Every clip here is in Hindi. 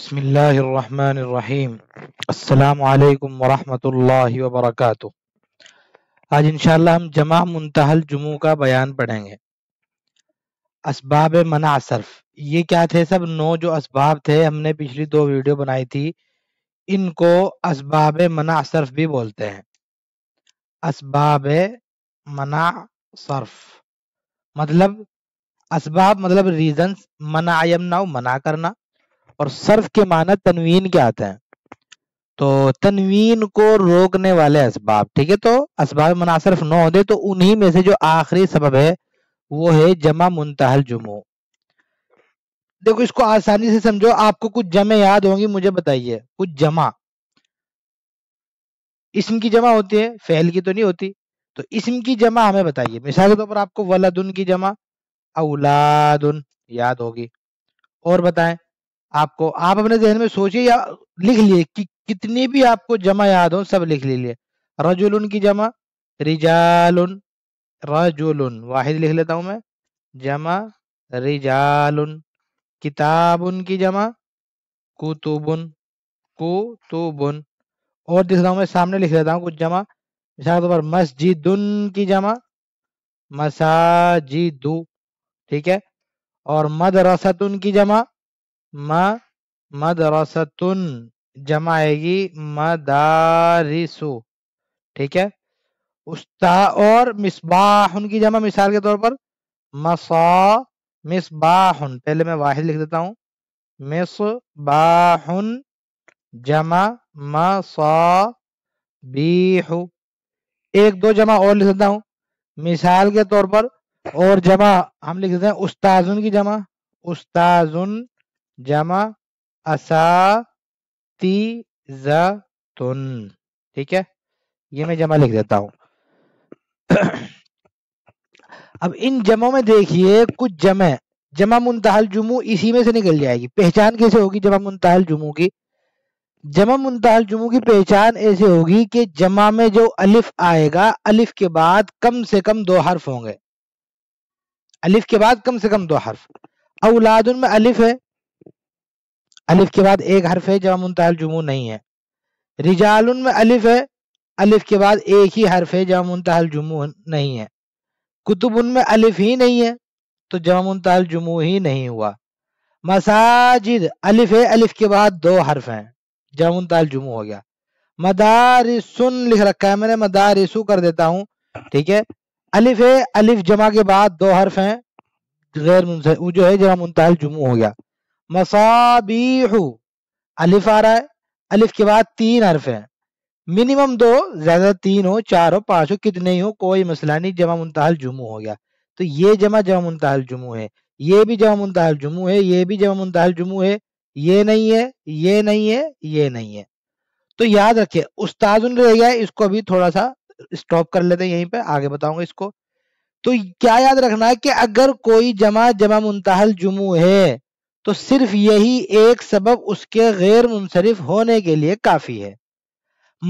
बसमीम अल्लाम वरहमल वबरक आज इनशा हम जमा मुंतहल जुमू का बयान पढ़ेंगे इसबाब मना सर्फ ये क्या थे सब नौ जो इसबाब थे हमने पिछली दो वीडियो बनाई थी इनको इसबाब मना सर्फ भी बोलते हैं इसबाब मना मतलब इसबाब मतलब रीजन मना मना करना और सर्फ के माना तनवीन के आते हैं तो तनवीन को रोकने वाले इसबाब ठीक है तो इसबाब मुनासरफ न होते तो उन्हीं में से जो आखिरी सबब है वो है जमा मुंतहल जुमू देखो इसको आसानी से समझो आपको कुछ जमे याद होंगी मुझे बताइए कुछ जमा इसम की जमा होती है फैल की तो नहीं होती तो इसम की जमा हमें बताइए मिसाल के तौर तो पर आपको वलादुन की जमा औलादुन याद होगी और बताएं आपको आप अपने जहन में सोचिए या लिख लिए कि कितनी भी आपको जमा याद हो सब लिख लीजिए रजुल की जमा रिजाल रजुल वाहिद लिख लेता हूं मैं जमा रिजाल किताब की जमा कुतुबुन कुतुबुन और दिख रहा हूं मैं सामने लिख लेता हूँ कुछ जमा मिसाल के तौर पर मस्जिद की जमा मसाजिदु ठीक है और मदरसतुन की जमा म मदरसतुन जमा आएगी मदारिसु ठीक है उस्ता और मिसबाह उनकी जमा मिसाल के तौर पर मसा मिसबाहन पहले मैं वाहिद लिख देता मिस मिसबाहन जमा मसा बीहु एक दो जमा और लिख देता हूं मिसाल के तौर पर और जमा हम लिख देते हैं उस्ताजुन की जमा उस्ताजुन जमा असा ती असातीजतुन ठीक है ये मैं जमा लिख देता हूं अब इन जमों में देखिए कुछ जमे जमा मुंतहल जुमू इसी में से निकल जाएगी पहचान कैसे होगी जमा मुंतहल जुमू की जमा मुंतहल जुमू की पहचान ऐसे होगी कि जमा में जो अलिफ आएगा अलिफ के बाद कम से कम दो हर्फ होंगे अलिफ के बाद कम से कम दो हर्फ औलादन में अलिफ है अलिफ के बाद एक हर्फ है जहाँ मुंतहल जुमू नहीं है रिजाल में अलिफ है अलिफ के बाद एक ही हरफ है जहाँ मुंतहल जुमू नहीं है कुतुब उनमें अलिफ ही नहीं है तो जहाँ मुंतहल जुमू ही नहीं हुआ मसाजिद अलिफ है अलिफ के बाद दो हर्फ हैं जहाँ मुंतहल जुमू हो गया मदारिसन लिख रखा है मैंने मदारिसु कर देता हूँ ठीक है अलिफ है अलिफ जमा के बाद दो हर्फ हैं गैर वो जो है जहाँ मुंतहल जुमू हो गया मसाबी अलिफ आ रहा है अलिफ के बाद तीन अरफ है मिनिमम दो ज्यादा तीन हो चार हो पांच हो कितने ही हो कोई मसला नहीं जमा मुंतहल जुमू हो गया तो ये जमा जमा मुंतहल जुमू है ये भी जमा मुंतहल जुमू है ये भी जमा मुंतहल जुमू है ये नहीं है ये नहीं है ये नहीं है तो याद रखिये उस्ताद रह गया इसको भी थोड़ा सा स्टॉप कर लेते हैं यहीं पर आगे बताऊंगा इसको तो क्या याद रखना है कि अगर कोई जमा जमा मुंतहल जुमू है तो सिर्फ यही एक सबब उसके गैर मुनसरफ होने के लिए काफ़ी है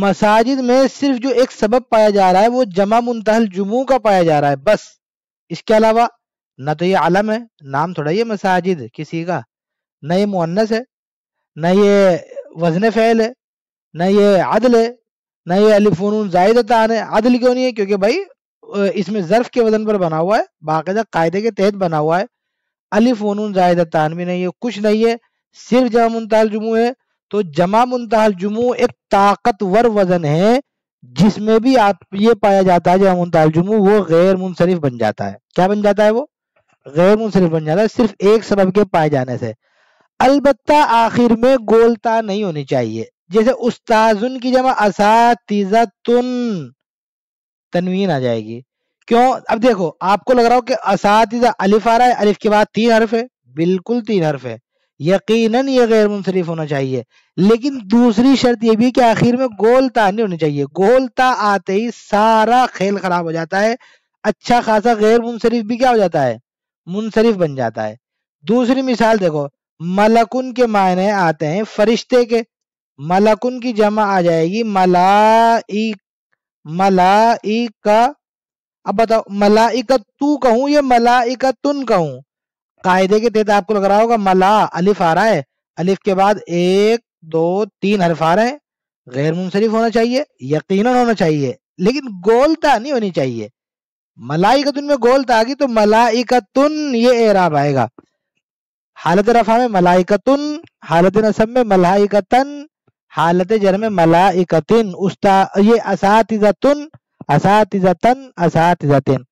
मसाजिद में सिर्फ जो एक सबब पाया जा रहा है वो जमा मुंतहल जुमू का पाया जा रहा है बस इसके अलावा ना तो ये आलम है नाम थोड़ा ये मसाजिद किसी का ना ये मुन्नस है न ये वजन फ़ैल है न ये अदल है ना ये अलीफुन जायद तान है अदल क्यों नहीं है क्योंकि भाई इसमें ज़र्फ़ के वजन पर बना हुआ है बाकायदा कायदे के तहत बना हुआ है अलिफ वनून जायदा तानवी नहीं है कुछ नहीं है सिर्फ जमा मुंतल जुमू है तो जमा मुंतल जुमू एक ताकतवर वजन है जिसमें भी आप ये पाया जाता है जमा मुंतल जुमू वो गैर मुनसरफ बन जाता है क्या बन जाता है वो गैर मुनसरफ बन जाता है सिर्फ एक सबब के पाए जाने से अलबत् आखिर में गोलता नहीं होनी चाहिए जैसे उस्ताजुन की जमा असातीजा तनवीन आ जाएगी क्यों अब देखो आपको लग रहा हो कि असातिजा अलिफ आ रहा है अलिफ के बाद तीन हर्फ है बिल्कुल तीन हर्फ है यकीनन ये गैर मुनसरिफ होना चाहिए लेकिन दूसरी शर्त यह भी कि आखिर में गोलता नहीं होनी चाहिए गोलता आते ही सारा खेल खराब हो जाता है अच्छा खासा गैर मुनसरिफ भी क्या हो जाता है मुनसरिफ बन जाता है दूसरी मिसाल देखो मलकुन के मायने आते हैं फरिश्ते के मलकुन की जमा आ जाएगी मलाई मलाई का अब बताओ मलाइकत तू कहूं या मलाइकत तुन कहूं कायदे के तहत आपको लग रहा होगा मला अलिफ आ रहा है अलिफ के बाद एक दो तीन हरफ आ रहे हैं गैर मुनसरिफ होना चाहिए यकीन होना चाहिए लेकिन गोलता नहीं होनी चाहिए मलाइकतुन में गोलता आ गई तो मलाइकतुन ये एराब आएगा हालत रफा में मलाइकतुन हालत नसब में मलाइकतन हालत जर में मलाइकतिन उस्ता ये असातिजतुन असातिजतन असातिजतिन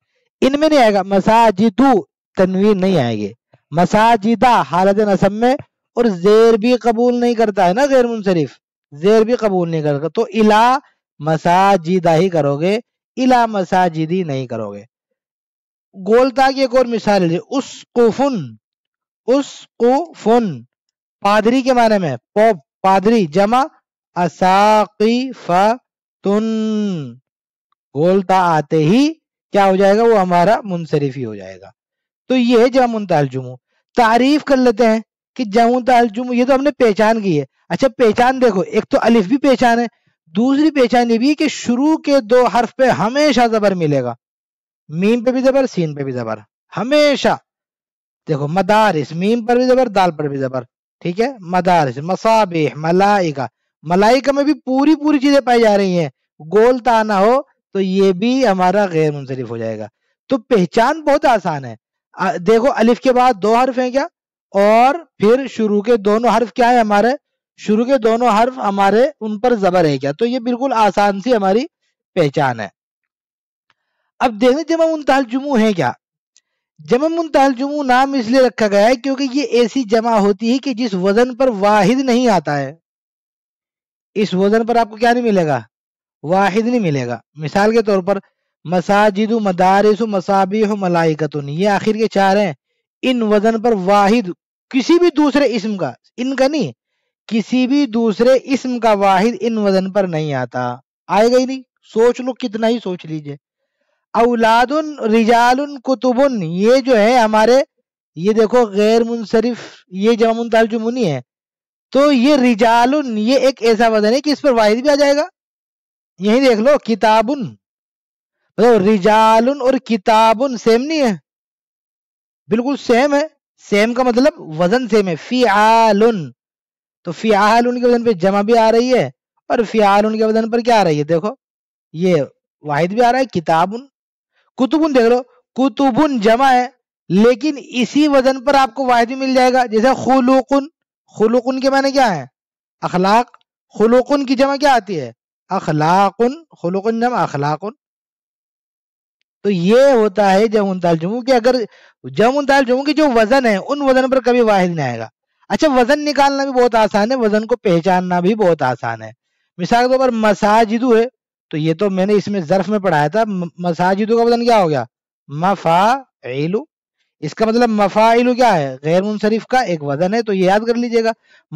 इनमें नहीं आएगा मसाजिदु तनवीर नहीं आएगी मसाजिदा हालत नसब में और जेर भी कबूल नहीं करता है ना गैर मुनसरफ जेर भी कबूल नहीं करता तो इला मसाजिदा ही करोगे इला मसाजिदी नहीं करोगे गोलता की एक और मिसाल लीजिए उस कुफुन उस कुफुन पादरी के माने में पोप पादरी जमा असाकी फुन बोलता आते ही क्या हो जाएगा वो हमारा मुनसरिफ ही हो जाएगा तो ये है जामुन तालजुमू तारीफ कर लेते हैं कि जमुन तालजुमू ये तो हमने पहचान की है अच्छा पहचान देखो एक तो अलिफ भी पहचान है दूसरी पहचान ये भी कि शुरू के दो हर्फ पे हमेशा जबर मिलेगा मीम पे भी जबर सीन पे भी जबर हमेशा देखो मदारिस मीम पर भी जबर दाल पर भी जबर ठीक है मदारिस मसाबे मलाइका मलाइका में भी पूरी पूरी चीजें पाई जा रही हैं गोलता ना हो तो ये भी हमारा गैर मुंसरफ हो जाएगा तो पहचान बहुत आसान है देखो अलिफ के बाद दो हर्फ हैं क्या और फिर शुरू के दोनों हर्फ क्या है हमारे शुरू के दोनों हर्फ हमारे उन पर जबर है क्या तो ये बिल्कुल आसान सी हमारी पहचान है अब देखने जमा मुंतल जुमू है क्या जमा मुंतल जुमू नाम इसलिए रखा गया है क्योंकि ये ऐसी जमा होती है कि जिस वजन पर वाहिद नहीं आता है इस वजन पर आपको क्या नहीं मिलेगा वाहिद नहीं मिलेगा मिसाल के तौर पर मसाजिद मदारिस मसाबी मलाइकत ये आखिर के चार हैं इन वजन पर वाहिद किसी भी दूसरे इसम का इनका नहीं किसी भी दूसरे इसम का वाहिद इन वजन पर नहीं आता आएगा ही नहीं सोच लो कितना ही सोच लीजिए औलाद रिजाल कुतुबन ये जो है हमारे ये देखो गैर मुनसरिफ ये जमा मुनताल है तो ये रिजाल ये एक ऐसा वजन है कि इस पर वाहिद भी आ जाएगा यही देख लो किताबुन मतलब रिजालुन और किताबुन सेम नहीं है बिल्कुल सेम है सेम का मतलब वजन सेम है फियालुन तो फियालुन के वजन पे जमा भी आ रही है और फियालुन के वजन पर क्या आ रही है देखो ये वाहिद भी आ रहा है किताबुन कुतुबुन देख लो कुतुबुन जमा है लेकिन इसी वजन पर आपको वाहिद भी मिल जाएगा जैसे खुलुकुन खुलुकुन के माने क्या है अखलाक खुलुकुन की जमा क्या आती है अखलाकुन खलुकुन अखलाक तो ये होता है जमुन ताल जमू की अगर जमुन ताल जुमू की जो वजन है उन वजन पर कभी वाहिद नहीं आएगा अच्छा वजन निकालना भी बहुत आसान है वजन को पहचानना भी बहुत आसान है मिसाल के तौर पर मसाजिदू है तो ये तो मैंने इसमें जर्फ में पढ़ाया था मसाजिदू का वजन क्या हो गया मफा एलू इसका मतलब मफाइल क्या है गैर मुनसरिफ का एक वजन है तो ये याद कर लीजिएगा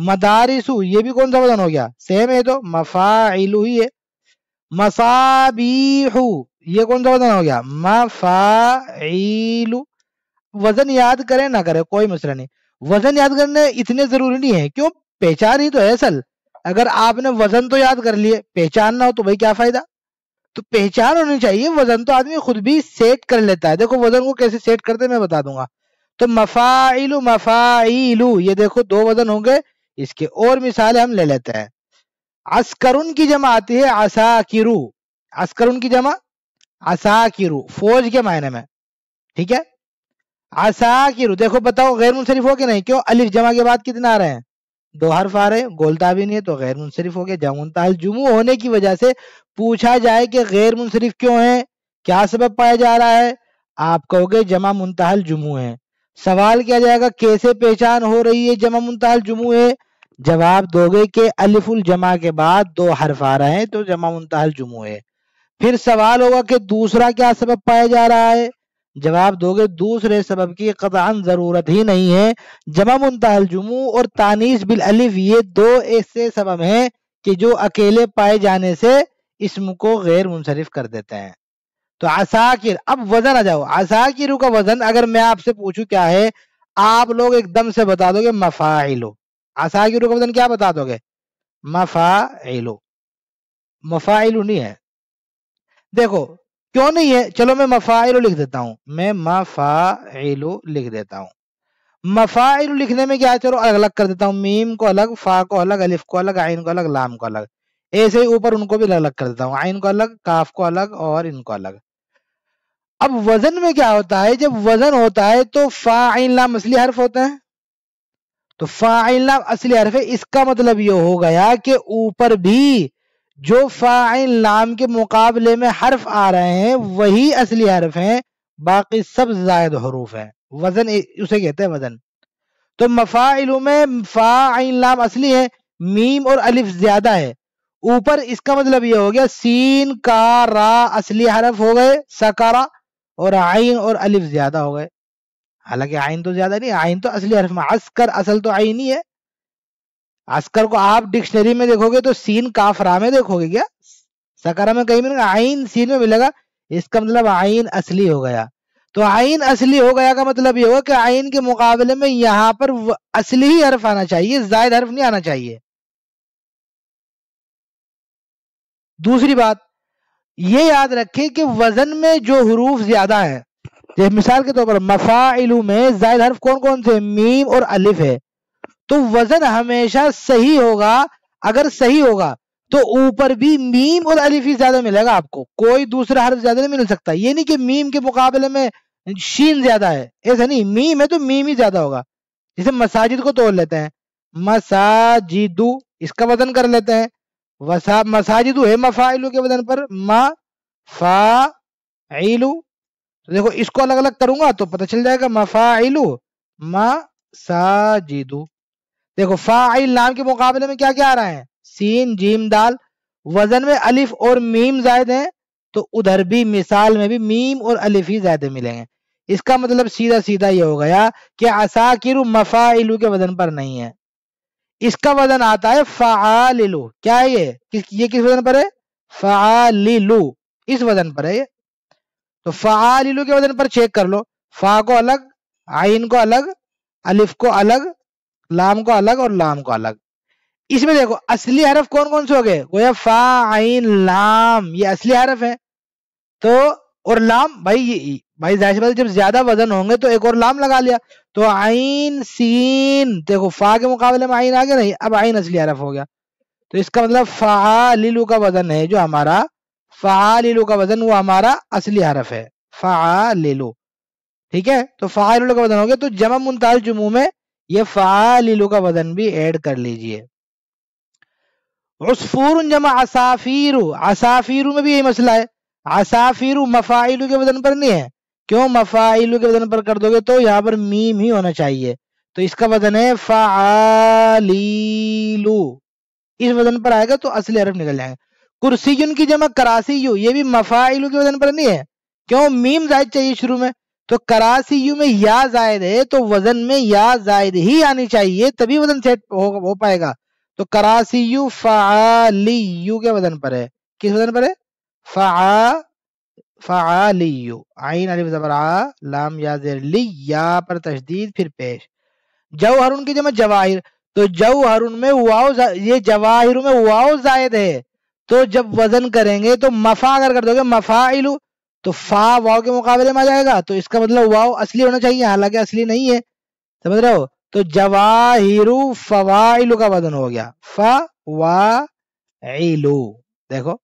मदारिसु ये भी कौन सा वजन हो गया सेम है तो मफाइल ही है मसाबीहु ये कौन सा वजन हो गया मफाइल वजन याद करे ना करे कोई मसला नहीं वजन याद करने इतने जरूरी नहीं है क्यों पहचान ही तो है असल अगर आपने वजन तो याद कर लिए पहचान ना हो तो भाई क्या फायदा तो पहचान होनी चाहिए वजन तो आदमी खुद भी सेट कर लेता है देखो वजन को कैसे सेट करते मैं बता दूंगा तो मफाइलू मफाइलू ये देखो दो वजन होंगे इसके और मिसाल हम ले लेते हैं अस्करुन की जमा आती है असाकिरु अस्करुन की जमा असाकिरु फौज के मायने में ठीक है असाकिरू देखो बताओ गैर मुनसरिफ हो कि नहीं क्यों अलिफ जमा के बाद कितने आ रहे हैं दो हर्फ आ रहे गोलता भी नहीं है तो गैर मुनसरफ हो गया जमुनताल जुमू होने की वजह से पूछा जाए कि गैर मुनसरफ क्यों है क्या सबब पाया जा रहा है आप कहोगे जमा मुंतहल जुमू है सवाल किया जाएगा कैसे पहचान हो रही है जमा मुंतहल जुमू है जवाब दोगे के अलिफुल जमा के बाद दो हर्फ आ रहे हैं तो जमा मुंतहल जुमू है फिर सवाल होगा कि दूसरा क्या सबब पाया जा रहा है जवाब दोगे दूसरे सबब की कदान ज़रूरत ही नहीं है जमा मुंतल जुमू और तानीस बिल अलिफ ये दो ऐसे सबब हैं कि जो अकेले पाए जाने से इसम को गैर मुनसरफ कर देते हैं तो असाकिर अब वजन आ जाओ असाकिर का वजन अगर मैं आपसे पूछूं क्या है आप लोग एकदम से बता दोगे मफाइलो असाकिर का वजन क्या बता दोगे मफाइलो मफाइल नहीं है देखो क्यों नहीं है चलो मैं मफाइल लिख देता हूं मैं मफाइल लिख देता हूं मफाइल लिखने में क्या है चलो अलग अलग कर देता हूँ मीम को अलग फा को अलग अलिफ को अलग आइन को अलग लाम को अलग ऐसे ही ऊपर उनको भी अलग अलग कर देता हूँ आइन को अलग काफ को अलग और इनको अलग अब वजन में क्या होता है जब वजन होता है तो फा आइन लाम असली हर्फ होते हैं तो फा आइन लाम असली हर्फ है इसका मतलब ये हो गया कि ऊपर भी जो फ़ाइल लाम के मुकाबले में हर्फ आ रहे हैं वही असली हर्फ हैं बाकी सब जायद हरूफ हैं वजन उसे कहते हैं वजन तो मफाइल में फ़ाइल लाम असली है मीम और अलिफ ज्यादा है ऊपर इसका मतलब यह हो गया सीन का रा असली हरफ हो गए सकारा और आइन और अलिफ ज्यादा हो गए हालांकि आइन तो ज्यादा नहीं आइन तो असली हरफ में असकर असल तो आइन ही है अस्कर को आप डिक्शनरी में देखोगे तो सीन काफरा में देखोगे क्या सकारा में कहीं मिलेगा आइन सीन में मिलेगा इसका मतलब आइन असली हो गया तो आइन असली हो गया का मतलब ये होगा कि आइन के मुकाबले में यहाँ पर असली ही हर्फ आना चाहिए जायद हर्फ नहीं आना चाहिए दूसरी बात ये याद रखें कि वजन में जो हरूफ ज्यादा है मिसाल के तौर पर मफाइलू में जायद हर्फ कौन कौन से मीम और अलिफ है तो वजन हमेशा सही होगा अगर सही होगा तो ऊपर भी मीम और अलिफ ही ज्यादा मिलेगा आपको कोई दूसरा हर्फ ज्यादा नहीं मिल सकता ये नहीं कि मीम के मुकाबले में शीन ज्यादा है ऐसा नहीं मीम है तो मीम ही ज्यादा होगा जैसे मसाजिद को तोड़ लेते हैं मसाजिदू इसका वजन कर लेते हैं वसा मसाजिदू है मफाइलू के वजन पर म फा तो देखो इसको अलग अलग करूंगा तो पता चल जाएगा मफाइलू मसाजिदू देखो फाइल नाम के मुकाबले में क्या क्या आ रहा है सीन जीम दाल वजन में अलिफ और मीम जायद है तो उधर भी मिसाल में भी मीम और अलिफ ही जायदे मिलेंगे इसका मतलब सीधा सीधा ये हो गया कि असाकिर मफाइलू के वजन पर नहीं है इसका वजन आता है फालू क्या है ये किस ये किस वजन पर है फालिलू इस वजन पर है ये तो फालू के वजन पर चेक कर लो फा को अलग आइन को अलग अलिफ को अलग लाम को अलग और लाम को अलग इसमें देखो असली हरफ कौन कौन से हो गए गोया फा आइन लाम ये असली हरफ है तो और लाम भाई ये भाई जाहिर बात जब ज्यादा वजन होंगे तो एक और लाम लगा लिया तो आइन सीन देखो फा के मुकाबले में आइन आ गया नहीं अब आइन असली हरफ हो गया तो इसका मतलब फा लीलू का वजन है जो हमारा फा लीलू का वजन वो हमारा असली हरफ है फा लीलू ठीक है तो फ़ालिलू का वजन हो गया तो जमा मुंताल जुमू में ये फ़ालिलू का वजन भी ऐड कर लीजिए उसफूर जमा असाफिर असाफिर में भी यही मसला है असाफिर मफाइलू के वजन पर नहीं है क्यों मफाइलू के वजन पर कर दोगे तो यहाँ पर मीम ही होना चाहिए तो इसका वजन है फालीलू इस वजन पर आएगा तो असली अरब निकल जाएगा कुर्सी की जमा करासी यू ये भी मफाइलू के वजन पर नहीं है क्यों मीम जायद चाहिए शुरू में तो करासी यू में या जायद है तो वजन में या जायद ही आनी चाहिए तभी वजन सेट हो, हो पाएगा तो करासी यू फाली यू के वजन पर है किस वजन पर है फा फालियु आइन अलिफ लाम या ली या पर तशदीद फिर पेश हरुण की जमा जवाहिर तो जव हरुण में वाओ ये जवाहिर में वाओ जायद है तो जब वजन करेंगे तो मफा अगर कर दोगे इलू तो फा वाव के मुकाबले में आ जाएगा तो इसका मतलब वाव असली होना चाहिए हालांकि असली नहीं है समझ रहे हो तो जवाहिरु फवाइलु का वजन हो गया इलु देखो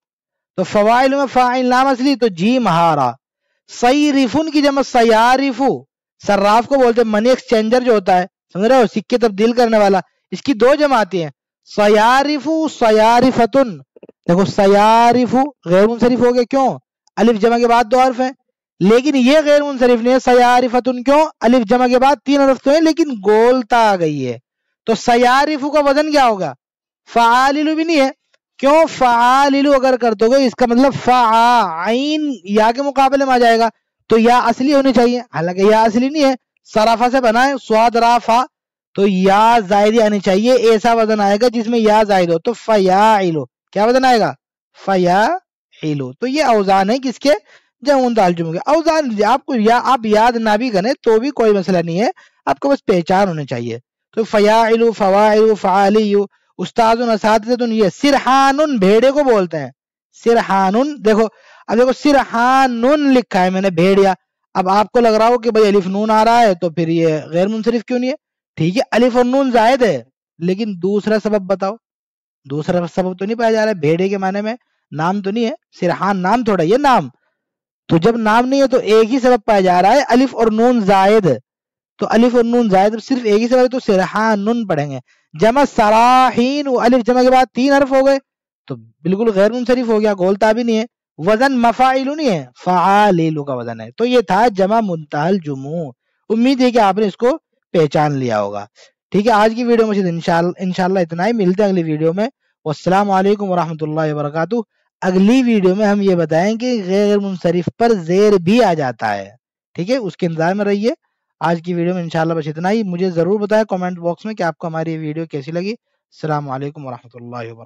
तो फवाइलु में फाइल नाम असली तो जी महारा सई रिफुन की जमा सयारिफू सर्राफ को बोलते मनी एक्सचेंजर जो होता है समझ रहे हो सिक्के तब्दील करने वाला इसकी दो जमा आती है सयारिफू सयारिफतुन देखो सयारिफू गैर मुनसरिफ हो गया क्यों अलिफ जमा के बाद दो अरफ है लेकिन ये गैर मुनसरिफ नहीं है उन क्यों अलिफ जमा के बाद तीन अरफ तो है लेकिन गोलता आ गई है तो सयारिफू का वजन क्या होगा फ़ालिलु भी नहीं है क्यों फ़ालिलु अगर कर दोगे इसका मतलब फ़ाइन या के मुकाबले में आ जाएगा तो या असली होनी चाहिए हालांकि यह असली नहीं है सराफा से बना है राफा तो या जायद आनी चाहिए ऐसा वजन आएगा जिसमें या जायद हो तो फयालो क्या वजन आएगा फया हेलो तो ये अवजान है किसके जमून दाल जुम्मन के अवजान आपको या आप याद ना भी करें तो भी कोई मसला नहीं है आपको बस पहचान होनी चाहिए तो फयालू फवाइलू फाली उस्ताद ये सिरहानुन भेड़े को बोलते हैं सिरहानुन देखो अब देखो सिरहानुन लिखा है मैंने भेड़िया अब आपको लग रहा हो कि भाई अलिफ नून आ रहा है तो फिर ये गैर मुनसरफ क्यों नहीं है ठीक है अलिफ और नून जायद है लेकिन दूसरा सबब बताओ दूसरा सबब तो नहीं पाया जा रहा है भेड़े के माने में नाम तो नहीं है सिरहान नाम थोड़ा ये नाम तो जब नाम नहीं है तो एक ही सबक पाया जा रहा है अलिफ और नून जायद तो अलिफ और नून जायद सिर्फ एक ही सबक तो सिरहान नून पढ़ेंगे जमा सराहीन अलिफ जमा के बाद तीन हर्फ हो गए तो बिल्कुल गैर मुनसरिफ हो गया गोलता भी नहीं है वजन मफाइल नहीं है फ़ालू का वजन है तो ये था जमा मुंतहल जुमू उम्मीद है कि आपने इसको पहचान लिया होगा ठीक है आज की वीडियो में इनशाला इतना ही मिलते हैं अगली वीडियो में वालकम वरहमल वर्का अगली वीडियो में हम ये कि गैर मुनसरफ पर जेर भी आ जाता है ठीक है उसके इंतजार में रहिए आज की वीडियो में इंशाल्लाह बस इतना ही मुझे ज़रूर बताएं कमेंट बॉक्स में कि आपको हमारी वीडियो कैसी लगी अल्लाम वरहमल वर्क